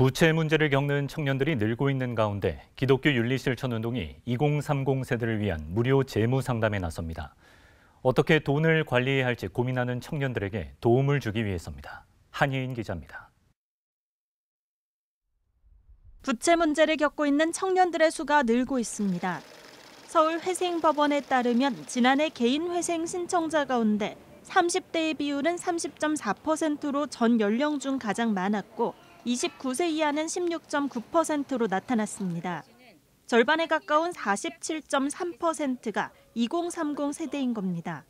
부채 문제를 겪는 청년들이 늘고 있는 가운데 기독교 윤리실천 운동이 2030 세대를 위한 무료 재무 상담에 나섭니다. 어떻게 돈을 관리해야 할지 고민하는 청년들에게 도움을 주기 위해서입니다. 한희인 기자입니다. 부채 문제를 겪고 있는 청년들의 수가 늘고 있습니다. 서울 회생법원에 따르면 지난해 개인 회생 신청자 가운데 30대의 비율은 30.4%로 전 연령 중 가장 많았고 29세 이하는 16.9%로 나타났습니다. 절반에 가까운 47.3%가 2030 세대인 겁니다.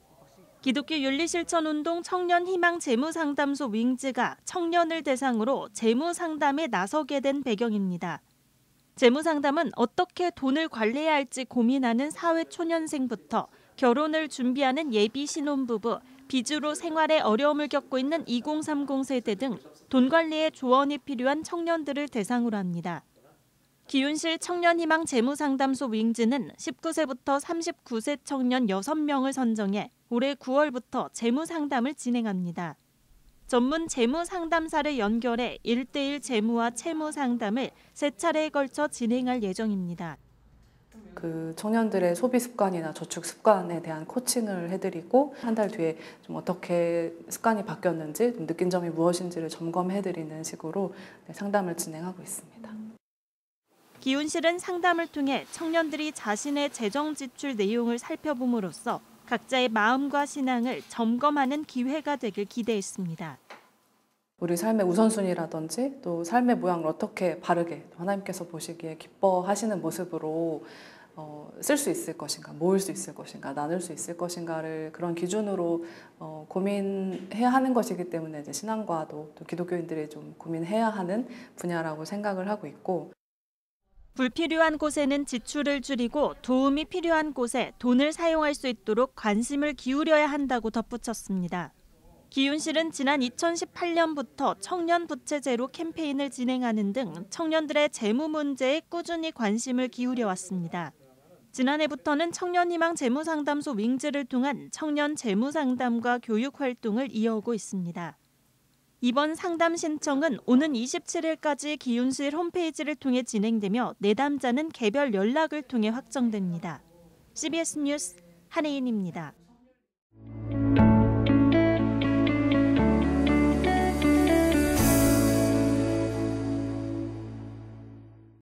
기독교 윤리실천운동 청년희망재무상담소 윙즈가 청년을 대상으로 재무상담에 나서게 된 배경입니다. 재무상담은 어떻게 돈을 관리해야 할지 고민하는 사회초년생부터 결혼을 준비하는 예비 신혼부부, 비주로 생활에 어려움을 겪고 있는 2030 세대 등 돈 관리에 조언이 필요한 청년들을 대상으로 합니다. 기윤실 청년희망 재무상담소 윙즈는 19세부터 39세 청년 6명을 선정해 올해 9월부터 재무상담을 진행합니다. 전문 재무상담사를 연결해 1대1 재무와 채무상담을 세 차례에 걸쳐 진행할 예정입니다. 그 청년들의 소비 습관이나 저축 습관에 대한 코칭을 해드리고 한 달 뒤에 좀 어떻게 습관이 바뀌었는지 느낀 점이 무엇인지를 점검해드리는 식으로 네, 상담을 진행하고 있습니다. 기훈실은 상담을 통해 청년들이 자신의 재정 지출 내용을 살펴봄으로써 각자의 마음과 신앙을 점검하는 기회가 되길 기대했습니다. 우리 삶의 우선순위라든지 또 삶의 모양을 어떻게 바르게 하나님께서 보시기에 기뻐하시는 모습으로 쓸수 있을 것인가, 모을 수 있을 것인가, 나눌 수 있을 것인가를 그런 기준으로 어, 고민해야 하는 것이기 때문에 이제 신앙과도 또 기독교인들이 좀 고민해야 하는 분야라고 생각을 하고 있고 불필요한 곳에는 지출을 줄이고 도움이 필요한 곳에 돈을 사용할 수 있도록 관심을 기울여야 한다고 덧붙였습니다. 기윤실은 지난 2018년부터 청년 부채제로 캠페인을 진행하는 등 청년들의 재무 문제에 꾸준히 관심을 기울여 왔습니다. 지난해부터는 청년희망 재무상담소 윙즈를 통한 청년 재무상담과 교육 활동을 이어오고 있습니다. 이번 상담 신청은 오는 27일까지 기윤실 홈페이지를 통해 진행되며 내담자는 개별 연락을 통해 확정됩니다. CBS 뉴스 한혜인입니다.